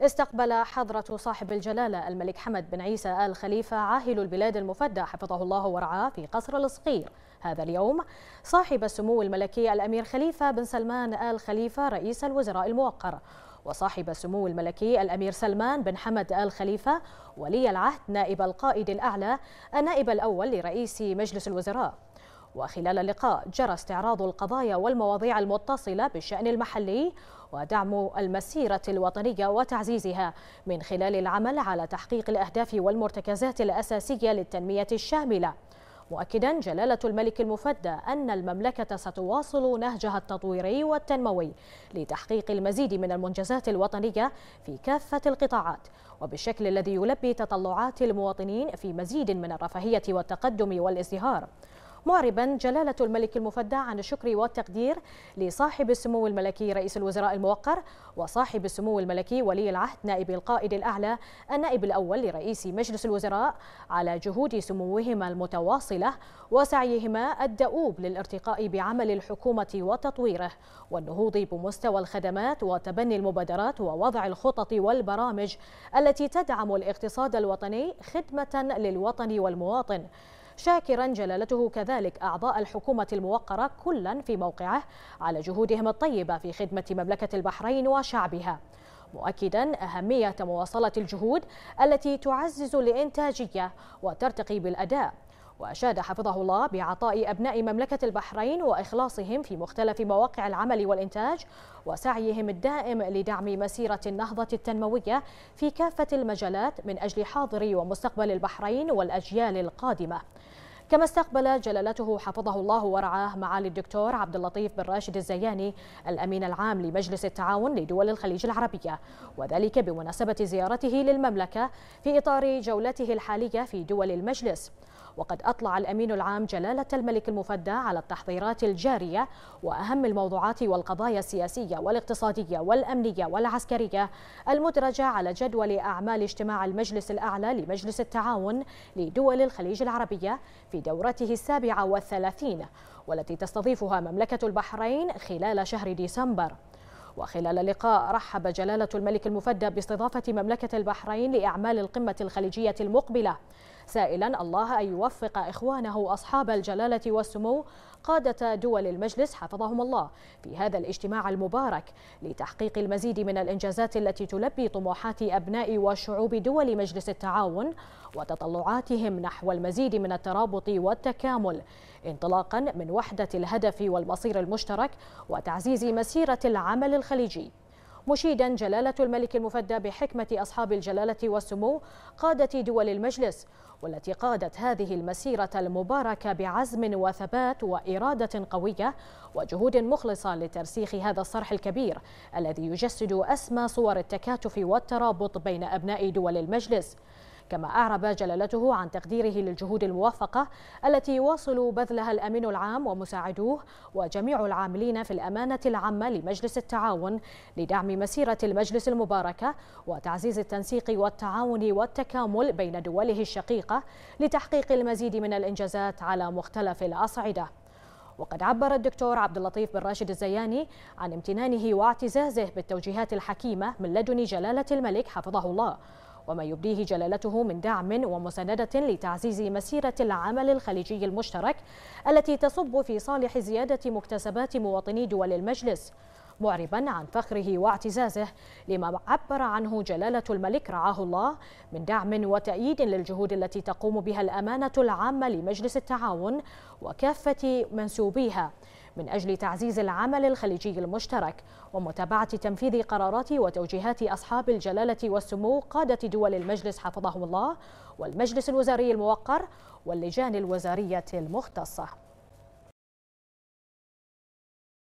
استقبل حضرة صاحب الجلالة الملك حمد بن عيسى آل خليفة عاهل البلاد المفدى حفظه الله ورعاه في قصر الصقير هذا اليوم صاحب السمو الملكي الأمير خليفة بن سلمان آل خليفة رئيس الوزراء الموقر وصاحب السمو الملكي الأمير سلمان بن حمد آل خليفة ولي العهد نائب القائد الأعلى النائب الأول لرئيس مجلس الوزراء وخلال اللقاء جرى استعراض القضايا والمواضيع المتصلة بالشأن المحلي ودعم المسيرة الوطنية وتعزيزها من خلال العمل على تحقيق الأهداف والمرتكزات الأساسية للتنمية الشاملة مؤكدا جلالة الملك المفدى أن المملكة ستواصل نهجها التطويري والتنموي لتحقيق المزيد من المنجزات الوطنية في كافة القطاعات وبالشكل الذي يلبي تطلعات المواطنين في مزيد من الرفاهية والتقدم والازدهار معربا جلالة الملك المفدى عن الشكر والتقدير لصاحب السمو الملكي رئيس الوزراء الموقر وصاحب السمو الملكي ولي العهد نائب القائد الأعلى النائب الأول لرئيس مجلس الوزراء على جهود سموهما المتواصلة وسعيهما الدؤوب للارتقاء بعمل الحكومة وتطويره والنهوض بمستوى الخدمات وتبني المبادرات ووضع الخطط والبرامج التي تدعم الاقتصاد الوطني خدمة للوطن والمواطن شاكرا جلالته كذلك أعضاء الحكومة الموقرة كلا في موقعه على جهودهم الطيبة في خدمة مملكة البحرين وشعبها مؤكدا أهمية مواصلة الجهود التي تعزز الإنتاجية وترتقي بالأداء وأشاد حفظه الله بعطاء أبناء مملكة البحرين وإخلاصهم في مختلف مواقع العمل والإنتاج وسعيهم الدائم لدعم مسيرة النهضة التنموية في كافة المجالات من أجل حاضر ومستقبل البحرين والأجيال القادمة كما استقبل جلالته حفظه الله ورعاه معالي الدكتور عبد اللطيف بن راشد الزياني الامين العام لمجلس التعاون لدول الخليج العربيه وذلك بمناسبه زيارته للمملكه في اطار جولته الحاليه في دول المجلس وقد أطلع الأمين العام جلالة الملك المفدى على التحضيرات الجارية وأهم الموضوعات والقضايا السياسية والاقتصادية والأمنية والعسكرية المدرجة على جدول أعمال اجتماع المجلس الأعلى لمجلس التعاون لدول الخليج العربية في دورته السابعة والثلاثين والتي تستضيفها مملكة البحرين خلال شهر ديسمبر وخلال اللقاء رحب جلالة الملك المفدى باستضافة مملكة البحرين لأعمال القمة الخليجية المقبلة سائلا الله أن يوفق إخوانه أصحاب الجلالة والسمو قادة دول المجلس حفظهم الله في هذا الاجتماع المبارك لتحقيق المزيد من الإنجازات التي تلبي طموحات أبناء وشعوب دول مجلس التعاون وتطلعاتهم نحو المزيد من الترابط والتكامل انطلاقا من وحدة الهدف والمصير المشترك وتعزيز مسيرة العمل الخليجي مشيدا جلالة الملك المفدى بحكمة أصحاب الجلالة والسمو قادة دول المجلس والتي قادت هذه المسيرة المباركة بعزم وثبات وإرادة قوية وجهود مخلصة لترسيخ هذا الصرح الكبير الذي يجسد أسمى صور التكاتف والترابط بين أبناء دول المجلس كما أعرب جلالته عن تقديره للجهود الموفقة التي يواصل بذلها الأمين العام ومساعدوه وجميع العاملين في الأمانة العامة لمجلس التعاون لدعم مسيرة المجلس المباركة وتعزيز التنسيق والتعاون والتكامل بين دوله الشقيقة لتحقيق المزيد من الإنجازات على مختلف الأصعدة وقد عبر الدكتور عبد اللطيف بن راشد الزياني عن امتنانه واعتزازه بالتوجيهات الحكيمة من لدن جلالة الملك حفظه الله وما يبديه جلالته من دعم ومساندة لتعزيز مسيرة العمل الخليجي المشترك التي تصب في صالح زيادة مكتسبات مواطني دول المجلس معربا عن فخره واعتزازه لما عبر عنه جلالة الملك رعاه الله من دعم وتأييد للجهود التي تقوم بها الأمانة العامة لمجلس التعاون وكافة منسوبيها من أجل تعزيز العمل الخليجي المشترك ومتابعة تنفيذ قرارات وتوجيهات أصحاب الجلالة والسمو قادة دول المجلس حفظه الله والمجلس الوزاري الموقر واللجان الوزارية المختصة